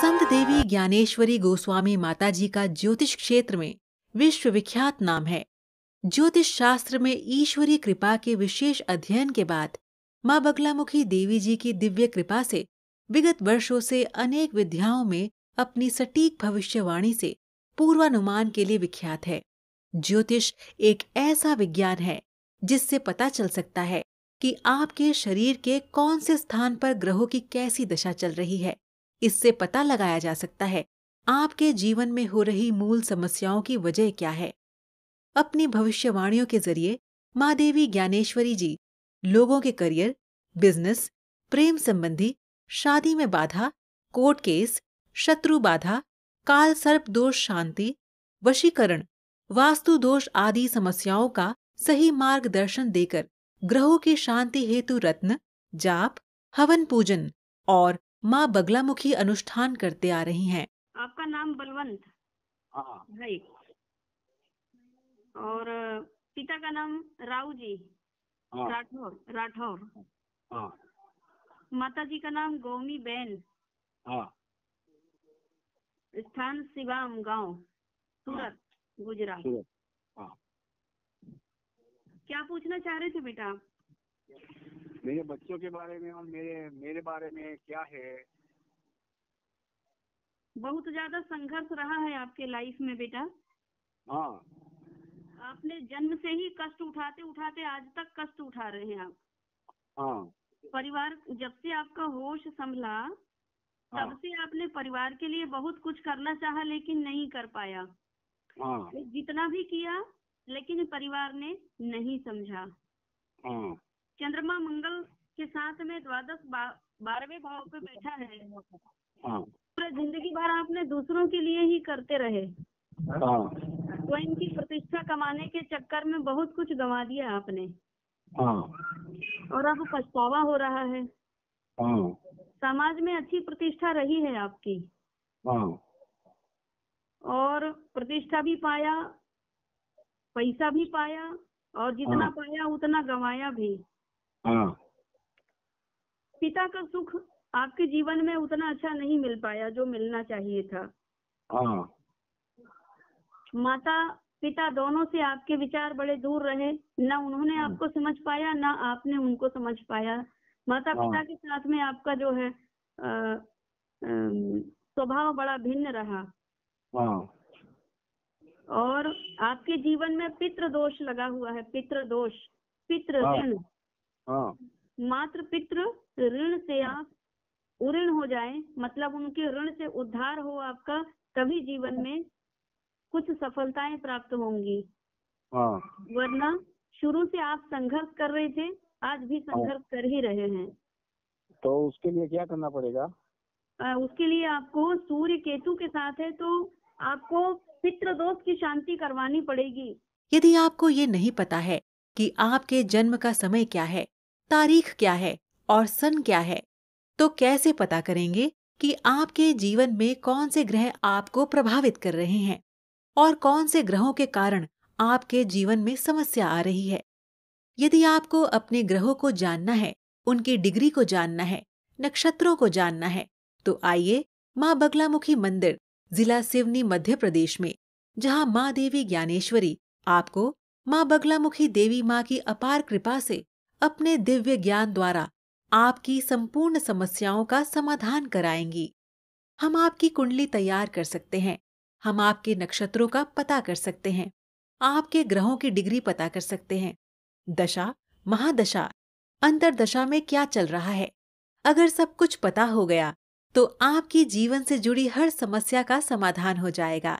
संत देवी ज्ञानेश्वरी गोस्वामी माता जी का ज्योतिष क्षेत्र में विश्वविख्यात नाम है ज्योतिष शास्त्र में ईश्वरी कृपा के विशेष अध्ययन के बाद माँ बगलामुखी देवी जी की दिव्य कृपा से विगत वर्षों से अनेक विद्याओं में अपनी सटीक भविष्यवाणी से पूर्वानुमान के लिए विख्यात है ज्योतिष एक ऐसा विज्ञान है जिससे पता चल सकता है कि आपके शरीर के कौन से स्थान पर ग्रहों की कैसी दशा चल रही है इससे पता लगाया जा सकता है आपके जीवन में हो रही मूल समस्याओं की वजह क्या है अपनी भविष्यवाणियों के जरिए माँ देवी ज्ञानेश्वरी जी लोगों के करियर बिजनेस प्रेम संबंधी शादी में बाधा कोर्ट केस शत्रु बाधा काल सर्प दोष शांति वशीकरण वास्तु दोष आदि समस्याओं का सही मार्गदर्शन देकर ग्रहों की शांति हेतु रत्न जाप हवन पूजन और माँ बगलामुखी अनुष्ठान करते आ रही हैं। आपका नाम बलवंत हाँ। और पिता का नाम राव जी हाँ। राठौर राठौर हाँ। माता जी का नाम गौमी बहन स्थान शिवाम गांव सूरत गुजरात क्या पूछना चाह रहे थे बेटा आप मेरे बच्चों के बारे में और मेरे मेरे बारे में क्या है बहुत ज्यादा संघर्ष रहा है आपके लाइफ में बेटा हाँ आपने जन्म से ही कष्ट उठाते उठाते आज तक कष्ट उठा रहे हैं आप हाँ परिवार जब से आपका होश संभला हाँ। तब से आपने परिवार के लिए बहुत कुछ करना चाहा लेकिन नहीं कर पाया हाँ। जितना भी किया लेकिन परिवार ने नहीं समझा हाँ। चंद्रमा मंगल के साथ में द्वादश बारहवें भाव पे बैठा है हाँ। पूरा जिंदगी भर आपने दूसरों के लिए ही करते रहे हाँ। स्वयं की प्रतिष्ठा कमाने के चक्कर में बहुत कुछ गंवा दिया आपने हाँ। और अब पछतावा हो रहा है समाज में अच्छी प्रतिष्ठा रही है आपकी और प्रतिष्ठा भी पाया पैसा भी पाया और जितना पाया उतना गंवाया भी हाँ। पिता का सुख आपके जीवन में उतना अच्छा नहीं मिल पाया जो मिलना चाहिए था हाँ। माता पिता दोनों से आपके विचार बड़े दूर रहे ना उन्होंने हाँ। आपको समझ पाया ना आपने उनको समझ पाया माता पिता के साथ में आपका जो है स्वभाव बड़ा भिन्न रहा और आपके जीवन में पितृ दोष लगा हुआ है पितृ दोष पितृ ऋण हाँ। मात्र पितृ ऋण से आप उऋण हो जाए मतलब उनके ऋण से उद्धार हो आपका तभी जीवन में कुछ सफलताएं प्राप्त होंगी हाँ। वरना शुरू से आप संघर्ष कर रहे थे आज भी हाँ। संघर्ष कर ही रहे हैं तो उसके लिए क्या करना पड़ेगा आ, उसके लिए आपको सूर्य केतु के साथ है तो आपको पित्र दोष की शांति करवानी पड़ेगी यदि आपको ये नहीं पता है कि आपके जन्म का समय क्या है तारीख क्या है और सन क्या है तो कैसे पता करेंगे कि आपके जीवन में कौन से ग्रह आपको प्रभावित कर रहे हैं और कौन से ग्रहों के कारण आपके जीवन में समस्या आ रही है यदि आपको अपने ग्रहों को जानना है उनकी डिग्री को जानना है नक्षत्रों को जानना है तो आइए माँ बगलामुखी मंदिर जिला सिवनी मध्य प्रदेश में जहाँ माँ देवी ज्ञानेश्वरी आपको माँ बगलामुखी देवी माँ की अपार कृपा से अपने दिव्य ज्ञान द्वारा आपकी संपूर्ण समस्याओं का समाधान कराएंगी हम आपकी कुंडली तैयार कर सकते हैं हम आपके नक्षत्रों का पता कर सकते हैं आपके ग्रहों की डिग्री पता कर सकते हैं दशा महादशा अंतरदशा में क्या चल रहा है अगर सब कुछ पता हो गया तो आपकी जीवन से जुड़ी हर समस्या का समाधान हो जाएगा